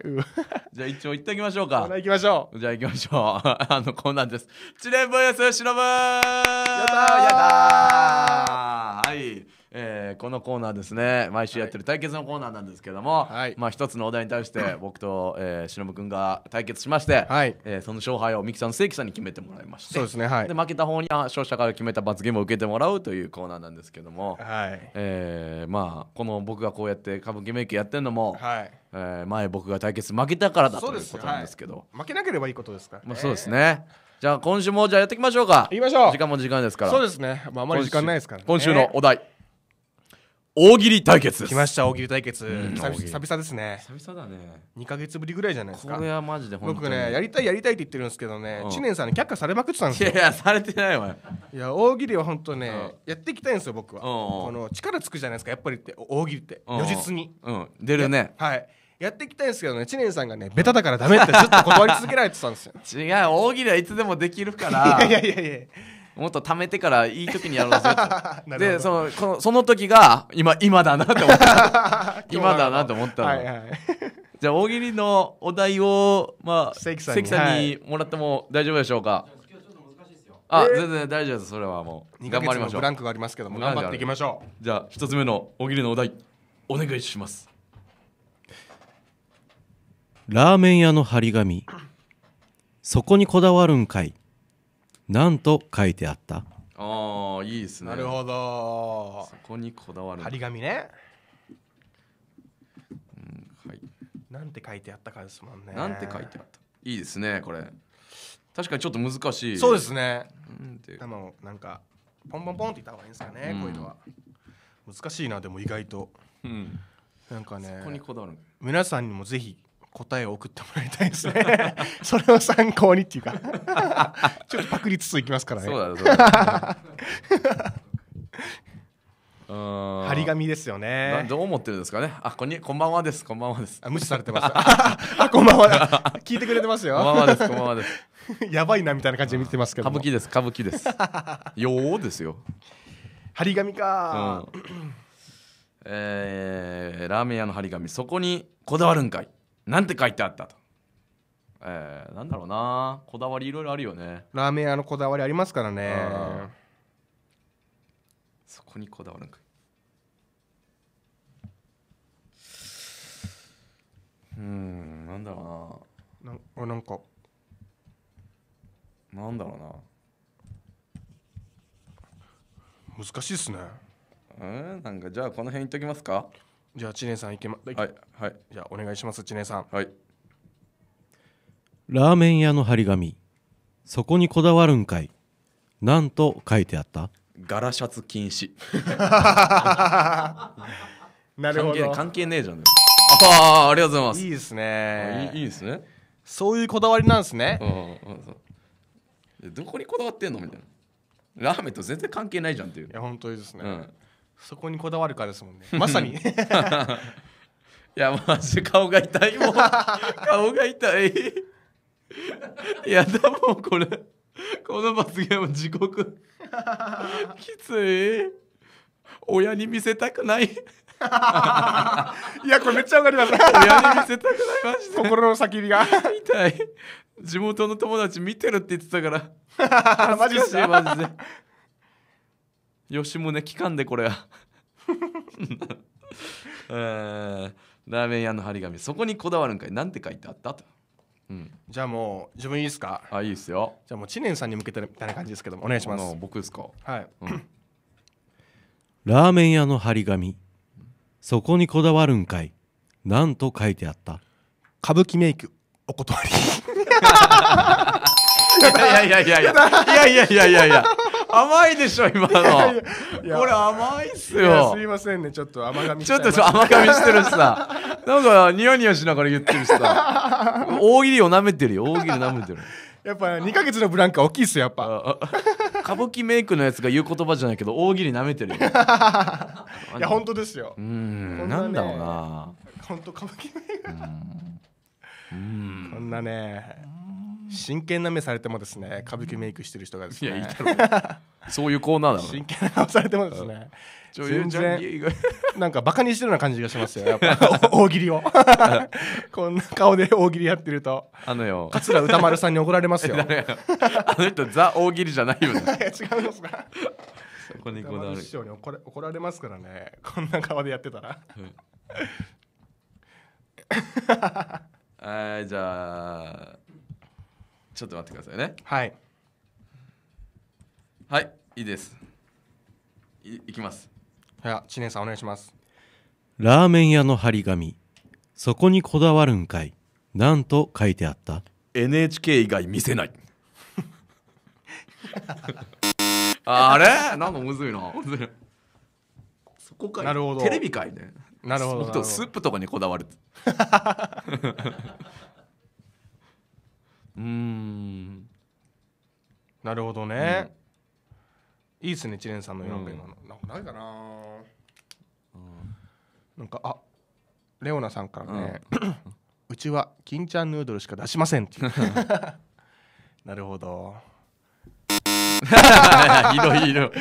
じゃあ一応行ってきましょうかじゃ行きましょうじゃあ行きましょうあのこんなんです知念 VS 忍やったやったはいえー、このコーナーですね毎週やってる対決のコーナーなんですけども、はい、まあ一つのお題に対して 僕と、えー、しのぶ君が対決しまして、はいえー、その勝敗を三木さん正規さんに決めてもらいましてそうですね、はい、で負けた方には勝者から決めた罰ゲームを受けてもらうというコーナーなんですけども、はいえー、まあこの僕がこうやって歌舞伎メイクやってるのも、はいえー、前僕が対決負けたからだということなんですけど、はい、負けなければいいことですかまあ、そうですね、じゃあ今週もじゃあやっていきましょうか。いきましょう。時間も時間ですから。そうですね。まあ、あまり時間ないですから、ね、今週のお題。大喜利対決です来ました大喜利対決、うん、久々久々ですね久々だね2か月ぶりぐらいじゃないですかこれはマジで僕ねやりたいやりたいって言ってるんですけどね、うん、知念さんに却下されまくってたんですよいやされてないわいや大喜利は本当ね、うん、やっていきたいんですよ僕は、うんうん、この力つくじゃないですかやっぱりって大喜利って如実に、出るねはいやっていきたいんですけどね知念さんがねベタだからダメってずっと断り続けられてたんですよ 違う大喜利はいつでもできるからいやいやいやいやもっと貯めてからいい時にやろうぜ でそのこのその時が今今だなと思った 今だなと思ったの、はいはい、じゃあ大喜利のお題を、まあ、関さんにもらっても大丈夫でしょうか、あ、えー、全然大丈夫ですそれはもう頑張りましょうブランクがありますけども頑張っていきましょうじゃあ一つ目の大喜利のお題お願いしますラーメン屋の張り紙そこにこだわるんかい何と書いてあったああいいですねなるほどそこにこだわる張り紙ね、うん、はいなんて書いてあったかですもんねなんて書いてあったいいですねこれ確かにちょっと難しいそうですねでもなんかポンポンポンって言った方がいいんですかね、うん、こういうのは難しいなでも意外と、うん、なんかねここにだわる皆さんにもぜひ答えを送ってもらいたいですね それを参考にっていうか ちょっとパクリつついきますからねそうだそうだ 張り紙ですよねどう思ってるんですかねあこんにこんばんはですこんばんはですあ無視されてますあこんばんは聞いてくれてますよこんばんはですこんばんはですやばいなみたいな感じで見てますけど歌舞伎です歌舞伎ですようですよ張り紙か、うん、えー、ラーメン屋の張り紙そこにこだわるんかいなんて書いてあったと。えー、なんだろうなこだわりいろいろあるよねラーメン屋のこだわりありますからねそこにこだわるんかうんなんだろうななあなんかなんだろうな難しいっすねえー、なんかじゃあこの辺いっときますかじゃあ知念さんいけまはいはいじゃあお願いします知念さんはいラーメン屋の張り紙そこにこだわるんかいなんと書いてあった柄シャツ禁止 なるほど関係ねえじゃんああありがとうございますいいですねいいいいですねそういうこだわりなんですね、うん、どこにこだわってんのみたいなラーメンと全然関係ないじゃんっていういや本当にですね、うんそこにこだわるかですもんねまさに いやマジ顔が痛いもう 顔が痛いいやだもこれこの罰ゲーム地獄きつい親に見せたくないいやこれめっちゃわかります親に見せたくないマジで心の叫びが痛い地元の友達見てるって言ってたから マジでマジで吉宗期間でこれは えー、ラーメン屋の張り紙そこにこだわるんかいなんて書いてあったと、うん、じゃあもう自分いいですかあいいですよじゃあもう知念さんに向けてみたいな感じですけどもお願いします僕ですかはい、うん、ラーメン屋の張り紙そこにこだわるんかいなんと書いてあった歌舞伎メイクお断り いやいやいやいやいやいやいやいやいや甘いでしょ今のこれ甘いっすよすいませんねちょっと甘噛みちょっと甘噛みしてるしさ なんかニヤニヤしながら言ってるしさ大喜利をなめてるよ大喜利なめてるやっぱ2か月のブランカ大きいっすよやっぱ歌舞伎メイクのやつが言う言葉じゃないけど大喜利なめてるよ いや本当ですようんなん、だろうな本当歌舞伎メイクうんこんなね真剣な目されてもですね歌舞伎メイクしてる人がですねいやいろそういうコーナーだろ真剣な顔されてもですね女優なんかバカにしてるような感じがしますよやっぱ大喜利をこんな顔で大喜利やってるとあのよ桂歌丸さんに怒られますよあの人ザ大喜利じゃないよね 違いますかそこにこだわる師匠に怒ら怒られますからねこんな顔でやってたら、はい じゃあちょっと待ってくださいねはいはいいいですいいきますはや、知念さんお願いしますラーメン屋の張り紙そこにこだわるんかいなんと書いてあった NHK 以外見せない あれなんかむずいなむずいそこかなるほどテレビ界ねなるほどスープとかにこだわる うんなるほどね、いいっすね知念さんの読んでの、なんかないかな、なんかあレオナさんからね、うちは金ちゃんヌードルしか出しませんって なるほどひど いひどい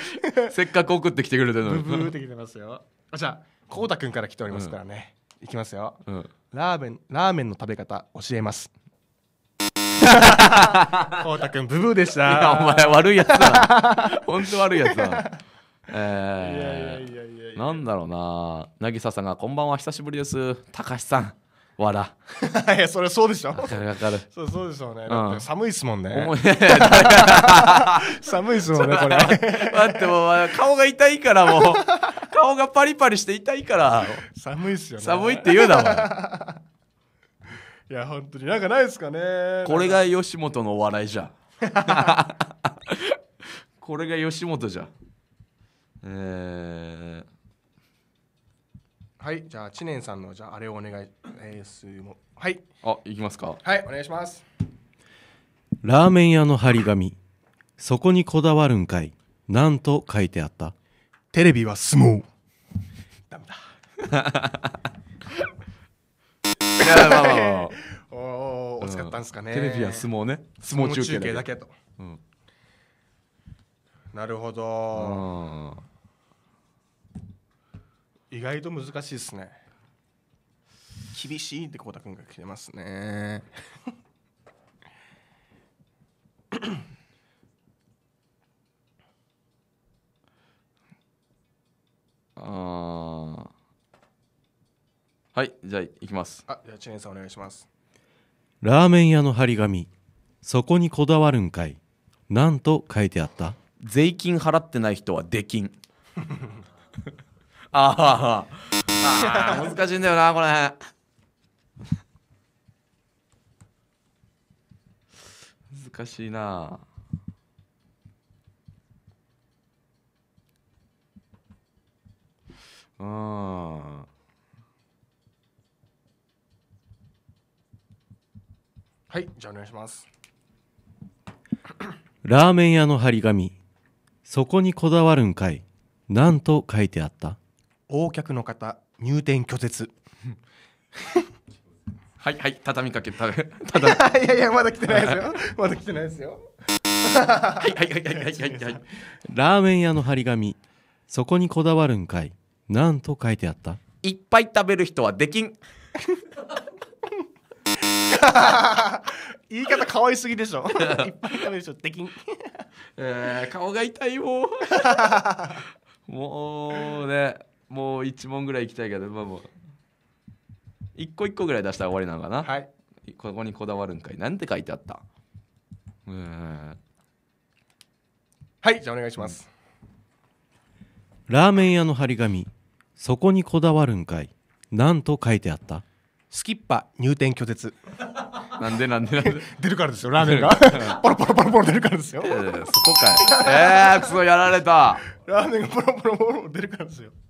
せっかく送ってきてくれるのにブブーってきてますよじゃあこうたくんから来ておりますからね、いきますよ、うんラーメンラーメンの食べ方教えますこうたくブブーでした。いや、お前悪いやつだ。本当悪いやつだ。いやいやえいやいやいー、や。なんだろうな。渚さんが、こんばんは、久しぶりです。たかしさん、わら。いや、それそうでしょわかるわかる。そうそうでしょうね。だっ寒いっすもんね 寒いっすもんね、これ。待って、もう、顔が痛いから、もう。顔がパリパリして痛いから。寒いっすよね。寒いって言うな、お前。いや本当になんかないですかねこれが吉本のお笑いじゃ これが吉本じゃえー、はいじゃあ知念さんのじゃああれをお願いすもはいあいきますかはいお願いしますラーメン屋の張り紙そこにこだわるんかいなんと書いてあったテレビは相撲ダメだ いや、まあまあまあ。おお、惜しかったんですかね。テレビは相撲ね。相撲中継だけだけと。うん、なるほど。意外と難しいですね。厳しいってこうたくんが来てますね。ああ。はいじゃあいきますあじゃあ知念さんお願いしますラーメン屋の張り紙そこにこだわるんかいなんと書いてあった税金払ってない人は出禁 ああ難しいんだよなこれ難しいなうんはいじゃあお願いします ラーメン屋の張り紙そこにこだわるんかいなんと書いてあった大客の方入店拒絶 はいはい畳みかけただ いやいやまだ来てないですよ まだ来てないですよはいはいはいはいはいはいラーメン屋の張り紙そこにこだわるんかいなんと書いてあったいっぱい食べる人はできん言い方可愛すぎでしょ。いっぱい食べるでしょ。でに、ん。えー、顔が痛いもう。もうね、もう一問ぐらい行きたいけど、まあもう。一個一個ぐらい出したら終わりなのかな。はい。ここにこだわるんかい。なんて書いてあった。はい、じゃあお願いします。ラーメン屋の張り紙。そこにこだわるんかい。なんと書いてあった。スキッパ入店拒絶なんでなんでなんで 出るからですよラーメンが ポロポロポロポロ出るからですよそこかいえー、クソやられたラーメンがポロポロポロ出るからですよ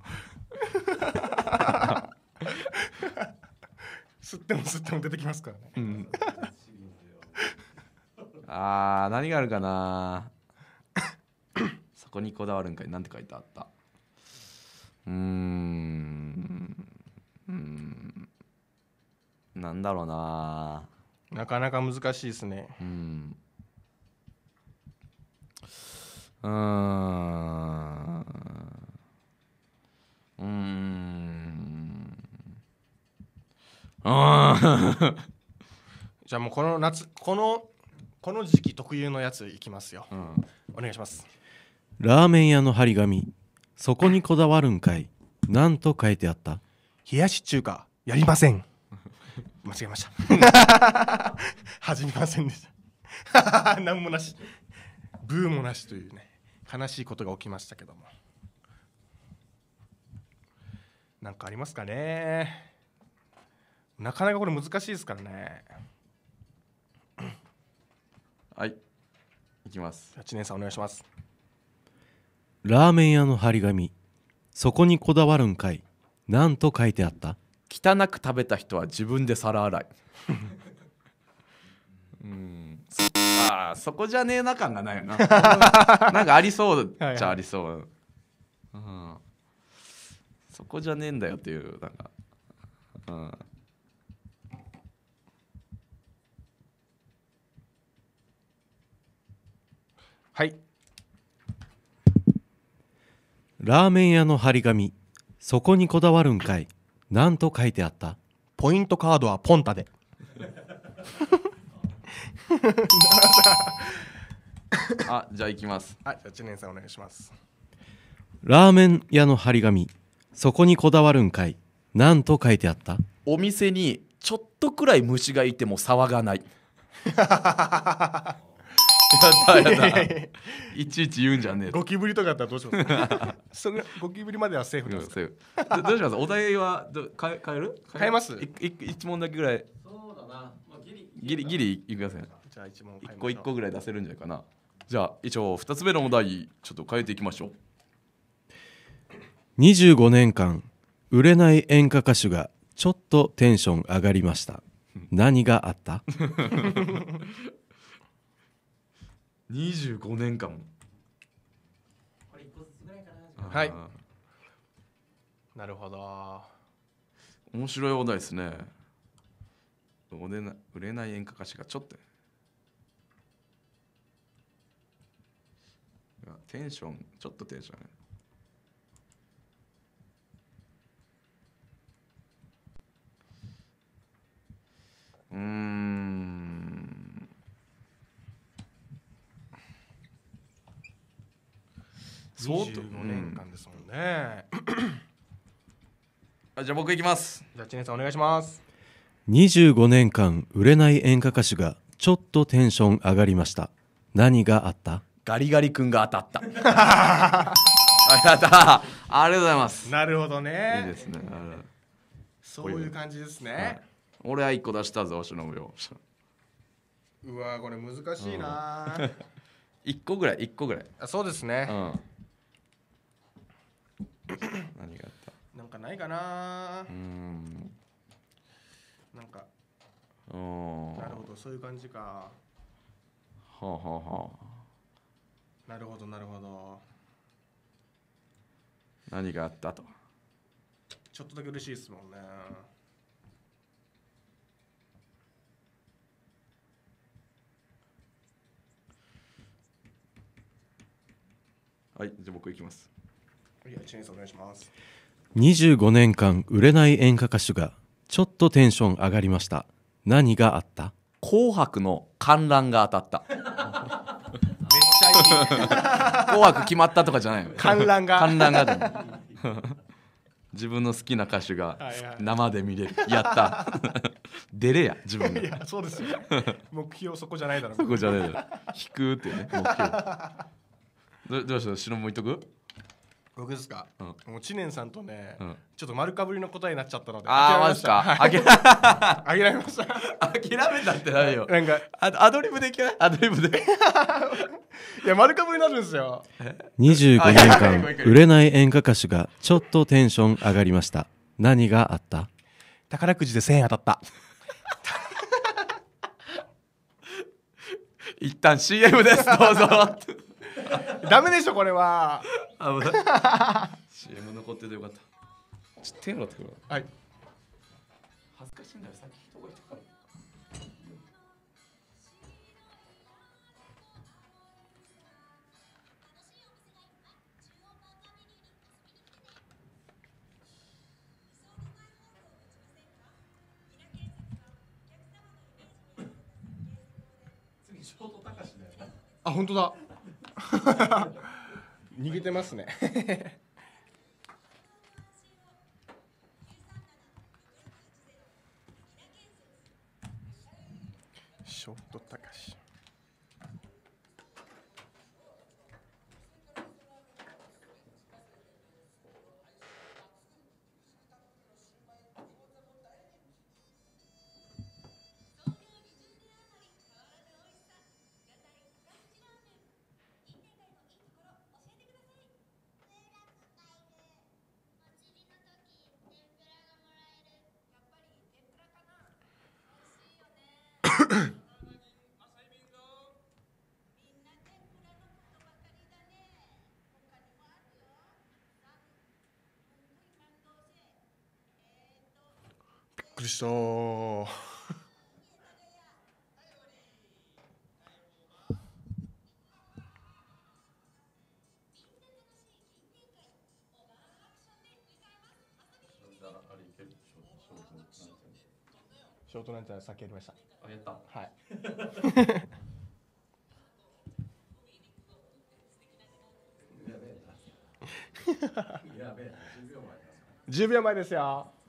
吸っても吸っても出てきますからね、うん、あ何があるかな そこにこだわるんかいなんて書いてあったうんうんなんだろうななかなか難しいですねうんうんうんんじゃあもうこの夏このこの時期特有のやついきますよ、うん、お願いしますラーメン屋の張り紙そこにこだわるんかいなんと書いてあった冷やし中華やりません間違えました 始めませんでした 何もなしブーもなしというね悲しいことが起きましたけども何かありますかねなかなかこれ難しいですからねはいいきます知念さんお願いしますラーメン屋の張り紙そこにこだわるんかいなんと書いてあった汚く食べた人は自分で皿洗い うんあそこじゃねえな感がないよな なんかありそうじゃありそう、はいはい、うん、そこじゃねえんだよっていうなんか、うん、はいラーメン屋の張り紙そこにこだわるんかいなんと書いてあったポイントカードはポンタで あじゃあ行きますあじゃあ知念さんお願いしますラーメン屋の張り紙そこにこだわるんかいなんと書いてあったお店にちょっとくらい虫がいても騒がない ったやった。いちいち言うんじゃねえ。ゴキブリとかだったらどうしますか。ゴキブリまではセーフです。どうします。お題はど変え変える？変えます。一問だけぐらい。そうだな。まあ、ギリギリギリいください。じゃあ一問。一個一個ぐらい出せるんじゃないかな。じゃあ一応二つ目のお題ちょっと変えていきましょう。25年間売れない演歌歌手がちょっとテンション上がりました。何があった 25年間もはいなるほど面白いお題ですね売れな売れない演歌歌手がちょっとテンションちょっとテンションうん25年間ですもんね、あじゃあ僕いきますじゃあ知念さんお願いします25年間売れない演歌歌手がちょっとテンション上がりました何があったガリガリ君が当たった ありがとうありがとうございますなるほどねいいですねそういう感じですね、はい、俺は一個出したぞしのぶようわこれ難しいな、一個ぐらい一個ぐらいあそうですね、うん 何があったなんかないかなうんなんかなるほどそういう感じかはあはあはあなるほどなるほど何があったとちょっとだけ嬉しいですもんねはいじゃあ僕いきます25年間売れない演歌歌手がちょっとテンション上がりました何があった紅白の観覧が当たった紅白決まったとかじゃない観覧が観覧が 自分の好きな歌手が生で見れる、はいはい、やった出れや自分がそうですよ目標そこじゃないだろそこじゃないだろ引くってね目標どどうした後ろ向いとく僕ですか、うん、もう知念さんとね、うん、ちょっと丸かぶりの答えになっちゃったのでああマジか諦めました諦めたってないよなんかアドリブでいけないアドリブで いや丸かぶりになるんですよ25年間売れない演歌歌手がちょっとテンション上がりました何があった宝くじで1000円当たった 一旦 CM ですどうぞ ダメでしょこれは危ない CM 残っててよかったちょっと手洗ってくるはい恥ずかしいんだよさっき人がいたからあ本当だ 逃げてますね ショット高しくりしたショートナイさはきやりました。あ、やった。はい。10 秒前ですよ。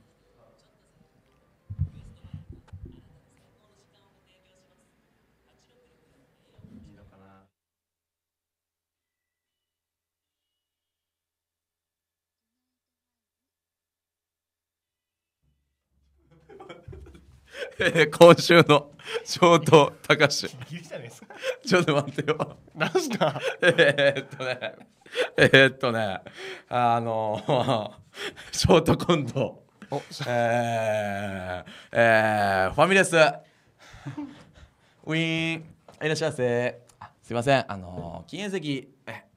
今週のショート高橋いちょっと待ってよなすか。えーっとねえーっとねあの ショートコントおえー、えー、ファミレスウィーンいらっしゃいませすいませんあの禁煙席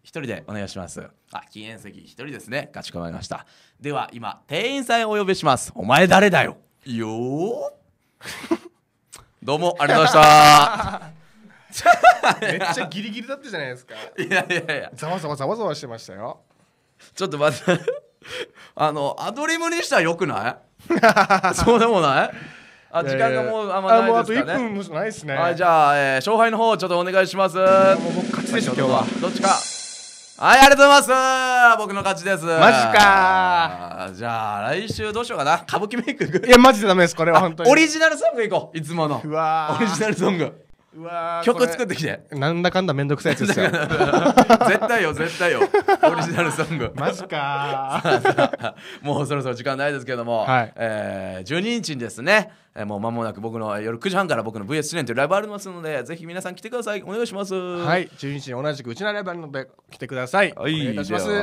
一人でお願いしますあ禁煙席一人ですねかしこまりましたでは今店員さんをお呼びしますお前誰だよよー どうもありがとうございました めっちゃギリギリだったじゃないですかいやいやいやざわざわざわざわしてましたよちょっと待って あのアドリブにしたらよくないそうでもないあ時間がもうあんまないですかね。あもうあと1分もないですね。はいじゃあ、えー、勝敗の方ちょっとお願いします。もう僕勝ちでしょ今日は。どっちか。はい、ありがとうございます僕の勝ちですマジかじゃあ、来週どうしようかな歌舞伎メイクいや、マジでダメです、これは本当に。オリジナルソングいこういつもの。うわオリジナルソング。曲作ってきてなんだかんだめんどくさいやつですよ 絶対よ絶対よオリジナルソングマジか もうそろそろ時間ないですけども、はい、えー、12日にですねえもう間もなく僕の夜9時半から僕の VS 試練というライブありますのでぜひ皆さん来てくださいお願いしますはい12時に同じくうちのライブあるので来てください、はい、お願いします、えー、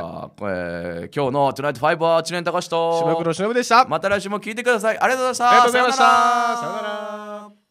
今日の「ト i g イ t 5」は知念隆と島黒忍でしたまた来週も聞いてくださいありがとうございましたありがとうございましたさよなら